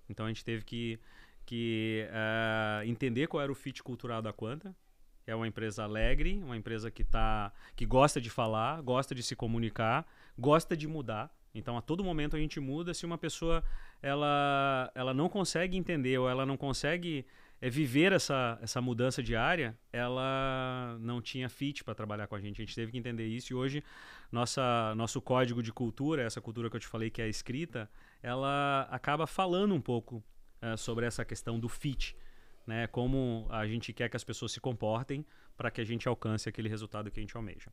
Então a gente teve que que ah, entender qual era o fit cultural da Quanta. É uma empresa alegre, uma empresa que tá, que gosta de falar, gosta de se comunicar, gosta de mudar. Então, a todo momento a gente muda. Se uma pessoa ela, ela não consegue entender ou ela não consegue é, viver essa, essa mudança diária, ela não tinha fit para trabalhar com a gente. A gente teve que entender isso. E hoje, nossa, nosso código de cultura, essa cultura que eu te falei que é a escrita, ela acaba falando um pouco eh, sobre essa questão do fit, né? Como a gente quer que as pessoas se comportem para que a gente alcance aquele resultado que a gente almeja.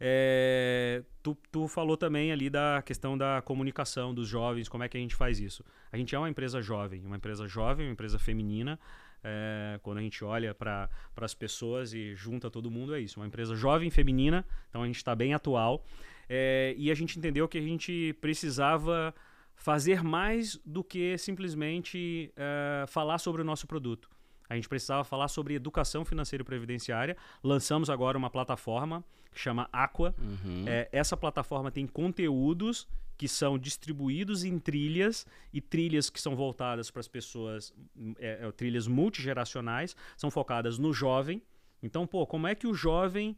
É, tu, tu falou também ali da questão da comunicação dos jovens, como é que a gente faz isso? A gente é uma empresa jovem, uma empresa jovem, uma empresa feminina. É, quando a gente olha para as pessoas e junta todo mundo, é isso. Uma empresa jovem, feminina, então a gente está bem atual. É, e a gente entendeu que a gente precisava fazer mais do que simplesmente uh, falar sobre o nosso produto. A gente precisava falar sobre educação financeira e previdenciária. Lançamos agora uma plataforma que chama Aqua. Uhum. É, essa plataforma tem conteúdos que são distribuídos em trilhas e trilhas que são voltadas para as pessoas, é, é, trilhas multigeracionais, são focadas no jovem. Então, pô, como é que o jovem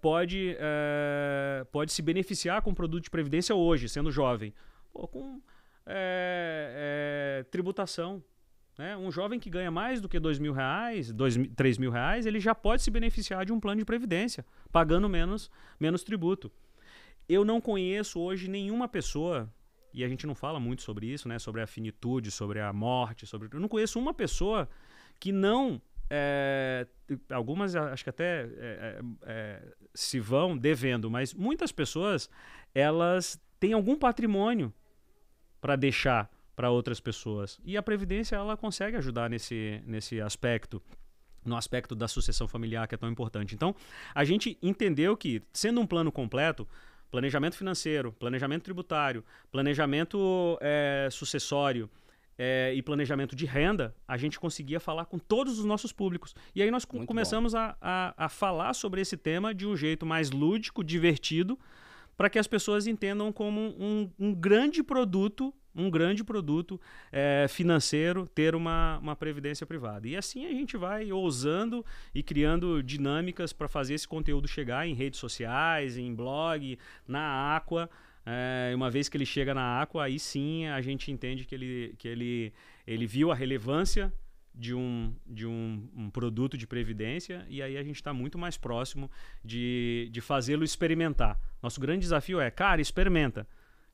pode, pode se beneficiar com um produto de previdência hoje, sendo jovem? Pô, com é, é, tributação. Né? Um jovem que ganha mais do que dois mil reais, dois, três mil reais, ele já pode se beneficiar de um plano de previdência, pagando menos, menos tributo. Eu não conheço hoje nenhuma pessoa, e a gente não fala muito sobre isso, né? sobre a finitude, sobre a morte, sobre. Eu não conheço uma pessoa que não. É, algumas acho que até é, é, é, se vão devendo, mas muitas pessoas elas têm algum patrimônio para deixar para outras pessoas. E a previdência ela consegue ajudar nesse, nesse aspecto no aspecto da sucessão familiar que é tão importante. Então, a gente entendeu que, sendo um plano completo, planejamento financeiro, planejamento tributário, planejamento é, sucessório é, e planejamento de renda, a gente conseguia falar com todos os nossos públicos. E aí nós começamos a, a, a falar sobre esse tema de um jeito mais lúdico, divertido, para que as pessoas entendam como um, um grande produto um grande produto é, financeiro ter uma, uma previdência privada. E assim a gente vai ousando e criando dinâmicas para fazer esse conteúdo chegar em redes sociais, em blog, na Aqua. É, uma vez que ele chega na Aqua, aí sim a gente entende que ele, que ele, ele viu a relevância de um, de um, um, produto de previdência e aí a gente está muito mais próximo de, de fazê-lo experimentar. Nosso grande desafio é, cara, experimenta.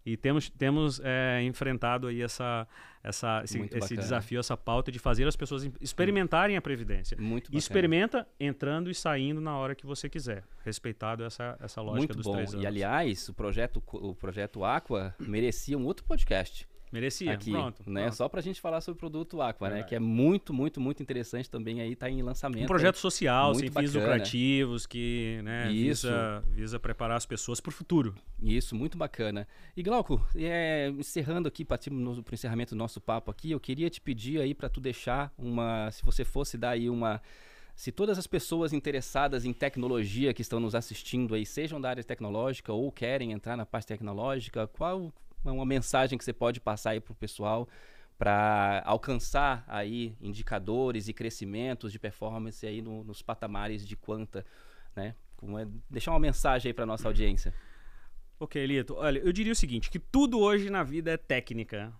E temos, temos é, enfrentado aí essa, essa, esse, esse, desafio, essa pauta de fazer as pessoas experimentarem a Previdência. Muito bacana. Experimenta entrando e saindo na hora que você quiser, respeitado essa, essa lógica Muito dos bom. três anos. E aliás, o projeto, o projeto Aqua merecia um outro podcast. Merecia, aqui, pronto. Né? Pronto. Só a gente falar sobre o produto Aqua, né? Que é muito, muito, muito interessante também aí, tá em lançamento. Um projeto né, social, sem fins lucrativos, que né, Isso. Visa, visa preparar as pessoas para o futuro. Isso, muito bacana. E Glauco, é, encerrando aqui, partimos para o encerramento do nosso papo aqui, eu queria te pedir aí para tu deixar uma, se você fosse dar aí uma se todas as pessoas interessadas em tecnologia que estão nos assistindo aí, sejam da área tecnológica ou querem entrar na parte tecnológica, qual uma mensagem que você pode passar aí para o pessoal para alcançar aí indicadores e crescimentos de performance aí no, nos patamares de quanta, né? Como é, deixar uma mensagem aí para nossa audiência. Ok, Lito. Olha, eu diria o seguinte, que tudo hoje na vida é técnica.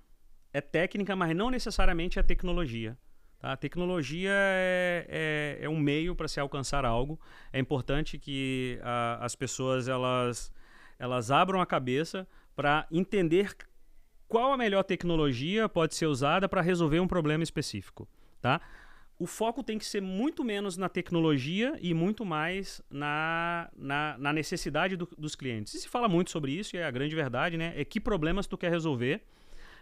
É técnica, mas não necessariamente é tecnologia. Tá? A tecnologia é, é, é um meio para se alcançar algo. É importante que a, ah, as pessoas elas, elas abram a cabeça para entender qual a melhor tecnologia pode ser usada para resolver um problema específico, tá? O foco tem que ser muito menos na tecnologia e muito mais na, na, na necessidade do, dos clientes. E se fala muito sobre isso, e é a grande verdade, né? É que problemas tu quer resolver.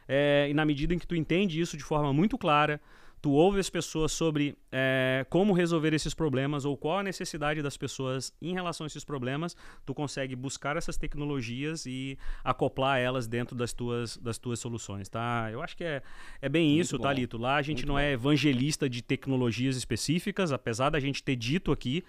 É, e na medida em que tu entende isso de forma muito clara, tu ouve as pessoas sobre é, como resolver esses problemas ou qual a necessidade das pessoas em relação a esses problemas, tu consegue buscar essas tecnologias e acoplar elas dentro das tuas, das tuas soluções, tá? Eu acho que é, é bem Muito isso, bom. tá, Lito? Lá a gente Muito não é bom. é evangelista de tecnologias específicas, apesar da gente ter dito aqui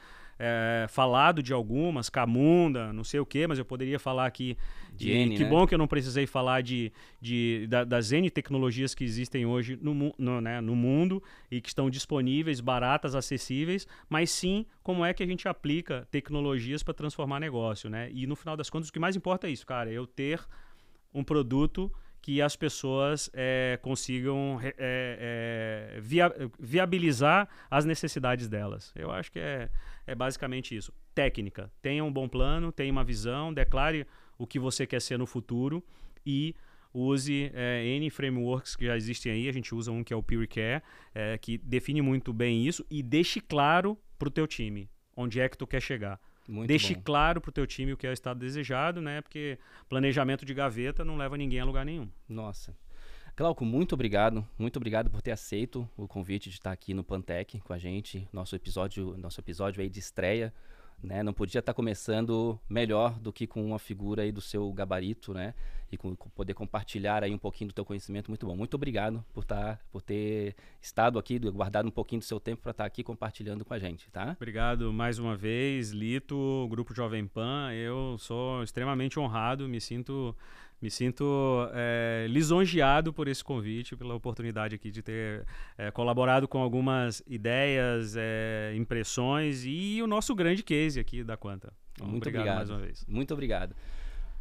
é, falado de algumas, Camunda, não sei o quê, mas eu poderia falar aqui. De, de N, que né? bom que eu não precisei falar de, de, da, das N tecnologias que existem hoje no, no, né, no mundo e que estão disponíveis, baratas, acessíveis, mas sim como é que a gente aplica tecnologias para transformar negócio. Né? E no final das contas, o que mais importa é isso, cara, é eu ter um produto que as pessoas é, consigam é, é, via, viabilizar as necessidades delas. Eu acho que é, é basicamente isso. Técnica. Tenha um bom plano, tenha uma visão, declare o que você quer ser no futuro e use é, N frameworks que já existem aí. A gente usa um que é o PeerCare, é, que define muito bem isso e deixe claro para o teu time onde é que tu quer chegar. Muito Deixe bom. claro para o teu time o que é o estado desejado, né? Porque planejamento de gaveta não leva ninguém a lugar nenhum. Nossa. Glauco, muito obrigado, muito obrigado por ter aceito o convite de estar aqui no Pantec com a gente, nosso episódio, nosso episódio aí de estreia, né? Não podia estar começando melhor do que com uma figura aí do seu gabarito, né? e com, com poder compartilhar aí um pouquinho do teu conhecimento. Muito bom. Muito obrigado por, tá, por ter estado aqui, guardado um pouquinho do seu tempo para estar tá aqui compartilhando com a gente, tá? Obrigado mais uma vez, Lito, Grupo Jovem Pan. Eu sou extremamente honrado, me sinto me sinto é, lisonjeado por esse convite, pela oportunidade aqui de ter é, colaborado com algumas ideias, é, impressões e o nosso grande case aqui da Quanta. Então, Muito obrigado, obrigado mais uma vez. Muito obrigado.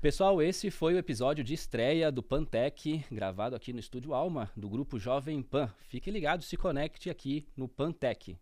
Pessoal, esse foi o episódio de estreia do Pantec, gravado aqui no Estúdio Alma, do grupo Jovem Pan. Fique ligado, se conecte aqui no Pantec.